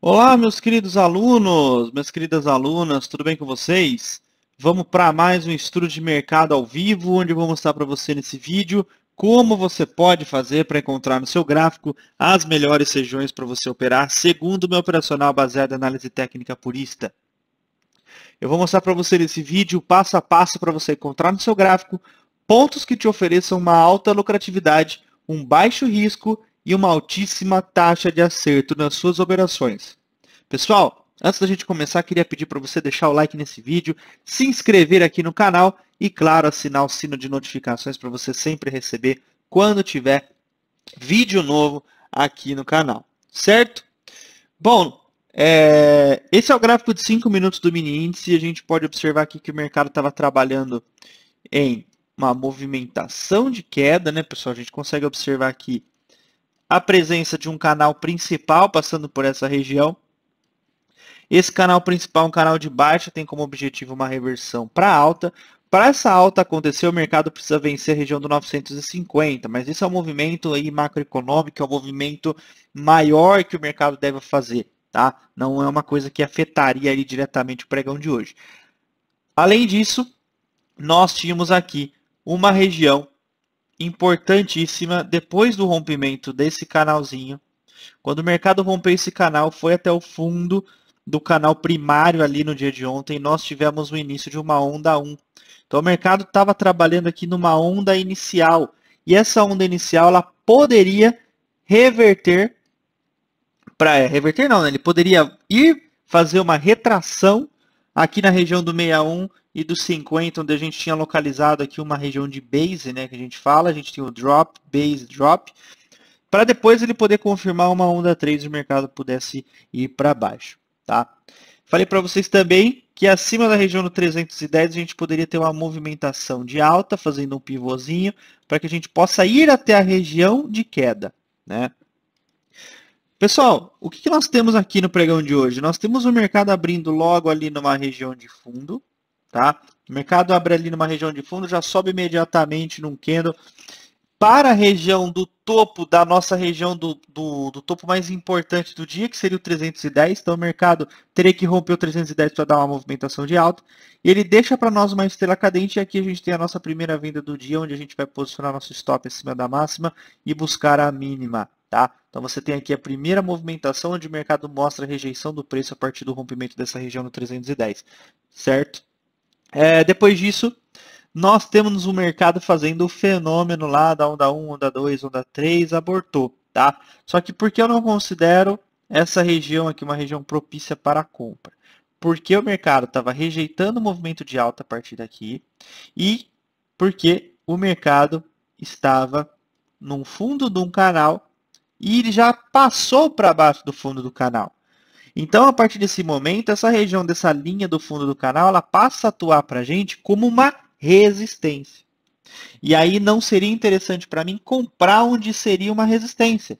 Olá, meus queridos alunos, minhas queridas alunas, tudo bem com vocês? Vamos para mais um estudo de mercado ao vivo, onde eu vou mostrar para você nesse vídeo como você pode fazer para encontrar no seu gráfico as melhores regiões para você operar, segundo o meu operacional baseado em análise técnica purista. Eu vou mostrar para você nesse vídeo passo a passo para você encontrar no seu gráfico pontos que te ofereçam uma alta lucratividade, um baixo risco e uma altíssima taxa de acerto nas suas operações. Pessoal, antes da gente começar, queria pedir para você deixar o like nesse vídeo, se inscrever aqui no canal e, claro, assinar o sino de notificações para você sempre receber quando tiver vídeo novo aqui no canal, certo? Bom, é, esse é o gráfico de 5 minutos do mini índice e a gente pode observar aqui que o mercado estava trabalhando em uma movimentação de queda, né, pessoal? A gente consegue observar aqui a presença de um canal principal passando por essa região. Esse canal principal, é um canal de baixa, tem como objetivo uma reversão para alta. Para essa alta acontecer, o mercado precisa vencer a região do 950, mas isso é um movimento aí macroeconômico, é um movimento maior que o mercado deve fazer, tá? Não é uma coisa que afetaria diretamente o pregão de hoje. Além disso, nós tínhamos aqui uma região importantíssima depois do rompimento desse canalzinho. Quando o mercado rompeu esse canal, foi até o fundo do canal primário ali no dia de ontem, nós tivemos o início de uma onda 1. Então o mercado estava trabalhando aqui numa onda inicial. E essa onda inicial ela poderia reverter para é, reverter não, né? ele poderia ir fazer uma retração aqui na região do 61 e dos 50, onde a gente tinha localizado aqui uma região de base, né, que a gente fala, a gente tem o drop, base, drop, para depois ele poder confirmar uma onda 3 e o mercado pudesse ir para baixo. Tá? Falei para vocês também que acima da região do 310 a gente poderia ter uma movimentação de alta, fazendo um pivôzinho, para que a gente possa ir até a região de queda. Né? Pessoal, o que nós temos aqui no pregão de hoje? Nós temos o mercado abrindo logo ali numa região de fundo, Tá? O mercado abre ali numa região de fundo, já sobe imediatamente num candle. Para a região do topo, da nossa região do, do, do topo mais importante do dia, que seria o 310, então o mercado teria que romper o 310 para dar uma movimentação de alta. E ele deixa para nós uma estrela cadente e aqui a gente tem a nossa primeira venda do dia, onde a gente vai posicionar nosso stop acima da máxima e buscar a mínima. Tá? Então você tem aqui a primeira movimentação onde o mercado mostra a rejeição do preço a partir do rompimento dessa região no 310, certo? É, depois disso, nós temos o mercado fazendo o fenômeno lá da onda 1, onda 2, onda 3, abortou. Tá? Só que por que eu não considero essa região aqui uma região propícia para a compra? Porque o mercado estava rejeitando o movimento de alta a partir daqui e porque o mercado estava no fundo de um canal e ele já passou para baixo do fundo do canal. Então, a partir desse momento, essa região dessa linha do fundo do canal, ela passa a atuar para a gente como uma resistência. E aí não seria interessante para mim comprar onde seria uma resistência,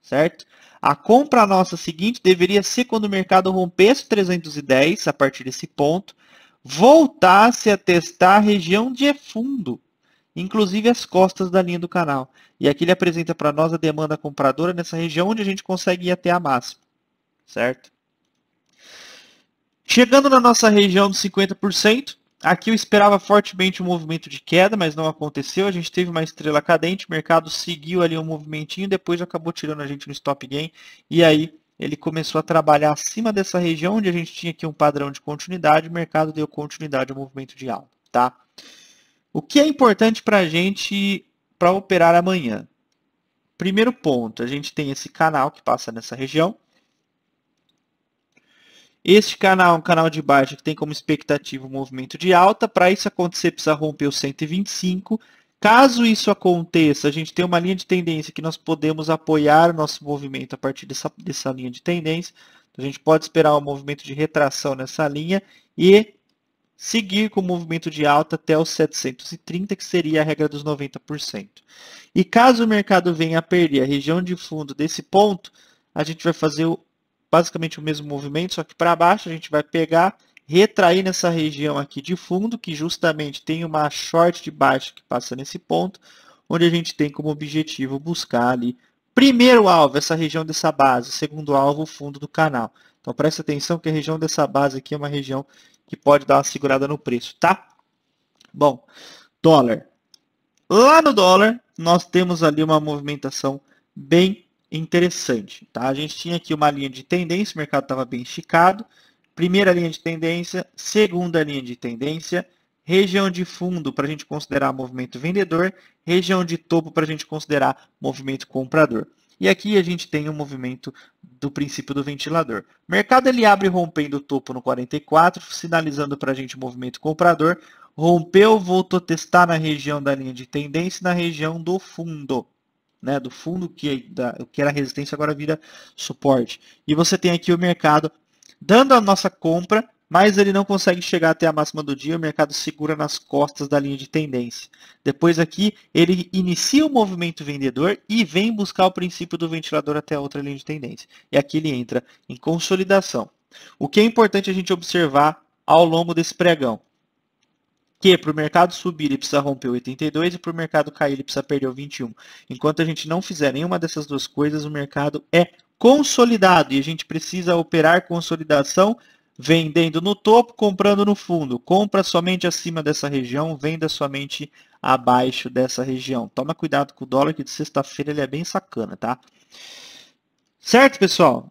certo? A compra nossa seguinte deveria ser quando o mercado rompesse 310 a partir desse ponto, voltasse a testar a região de fundo, inclusive as costas da linha do canal. E aqui ele apresenta para nós a demanda compradora nessa região onde a gente consegue ir até a máxima, certo? Chegando na nossa região dos 50%, aqui eu esperava fortemente um movimento de queda, mas não aconteceu. A gente teve uma estrela cadente, o mercado seguiu ali um movimentinho, depois acabou tirando a gente no stop gain e aí ele começou a trabalhar acima dessa região onde a gente tinha aqui um padrão de continuidade, o mercado deu continuidade ao movimento de alta, tá? O que é importante para a gente para operar amanhã? Primeiro ponto, a gente tem esse canal que passa nessa região. Este canal é um canal de baixa que tem como expectativa o um movimento de alta. Para isso acontecer, precisa romper o 125. Caso isso aconteça, a gente tem uma linha de tendência que nós podemos apoiar nosso movimento a partir dessa, dessa linha de tendência. Então, a gente pode esperar um movimento de retração nessa linha e seguir com o movimento de alta até os 730, que seria a regra dos 90%. E caso o mercado venha a perder a região de fundo desse ponto, a gente vai fazer o basicamente o mesmo movimento, só que para baixo a gente vai pegar, retrair nessa região aqui de fundo, que justamente tem uma short de baixo que passa nesse ponto, onde a gente tem como objetivo buscar ali, primeiro alvo, essa região dessa base, segundo alvo, o fundo do canal. Então preste atenção que a região dessa base aqui é uma região que pode dar uma segurada no preço, tá? Bom, dólar. Lá no dólar, nós temos ali uma movimentação bem interessante. Tá? A gente tinha aqui uma linha de tendência, o mercado estava bem esticado. Primeira linha de tendência, segunda linha de tendência, região de fundo para a gente considerar movimento vendedor, região de topo para a gente considerar movimento comprador. E aqui a gente tem o um movimento do princípio do ventilador. O mercado ele abre rompendo o topo no 44, sinalizando para a gente o movimento comprador. Rompeu, voltou a testar na região da linha de tendência na região do fundo né, do fundo que, da, que era resistência agora vira suporte. E você tem aqui o mercado dando a nossa compra, mas ele não consegue chegar até a máxima do dia, o mercado segura nas costas da linha de tendência. Depois aqui, ele inicia o movimento vendedor e vem buscar o princípio do ventilador até a outra linha de tendência. E aqui ele entra em consolidação. O que é importante a gente observar ao longo desse pregão? que para o mercado subir ele precisa romper o 82 e para o mercado cair ele precisa perder o 21. Enquanto a gente não fizer nenhuma dessas duas coisas, o mercado é consolidado e a gente precisa operar consolidação vendendo no topo, comprando no fundo. Compra somente acima dessa região, venda somente abaixo dessa região. Toma cuidado com o dólar que de sexta-feira ele é bem sacana, tá? Certo, pessoal?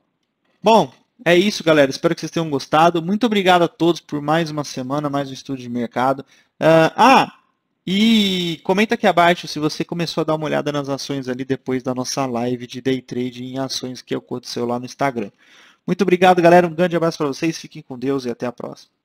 Bom, é isso, galera. Espero que vocês tenham gostado. Muito obrigado a todos por mais uma semana, mais um estudo de mercado. Uh, ah, e comenta aqui abaixo se você começou a dar uma olhada nas ações ali depois da nossa live de day trade em ações que aconteceu lá no Instagram. Muito obrigado, galera. Um grande abraço para vocês. Fiquem com Deus e até a próxima.